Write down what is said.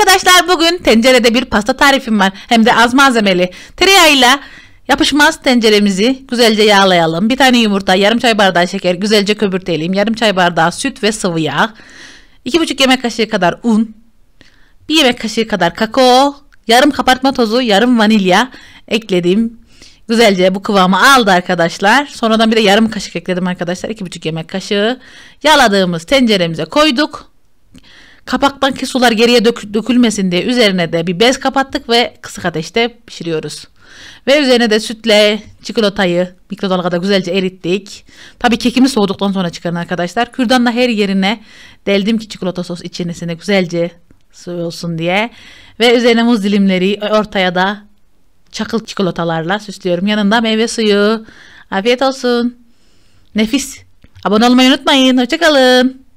Arkadaşlar bugün tencerede bir pasta tarifim var. Hem de az malzemeli. Tereyağıyla yapışmaz tenceremizi güzelce yağlayalım. Bir tane yumurta, yarım çay bardağı şeker güzelce köpürtelim. Yarım çay bardağı süt ve sıvı yağ. 2,5 yemek kaşığı kadar un. 1 yemek kaşığı kadar kakao. Yarım kabartma tozu, yarım vanilya ekledim. Güzelce bu kıvamı aldı arkadaşlar. Sonradan bir de yarım kaşık ekledim arkadaşlar. 2,5 yemek kaşığı. Yağladığımız tenceremize koyduk. Kapaktaki sular geriye dök, dökülmesin diye üzerine de bir bez kapattık ve kısık ateşte pişiriyoruz. Ve üzerine de sütle çikolatayı mikrodalgada güzelce erittik. Tabii kekimi soğuduktan sonra çıkarın arkadaşlar. Kürdanla her yerine deldim ki çikolata sos içerisine güzelce olsun diye. Ve üzerine muz dilimleri e, ortaya da çakıl çikolatalarla süslüyorum. Yanında meyve suyu. Afiyet olsun. Nefis. Abone olmayı unutmayın. Hoşçakalın.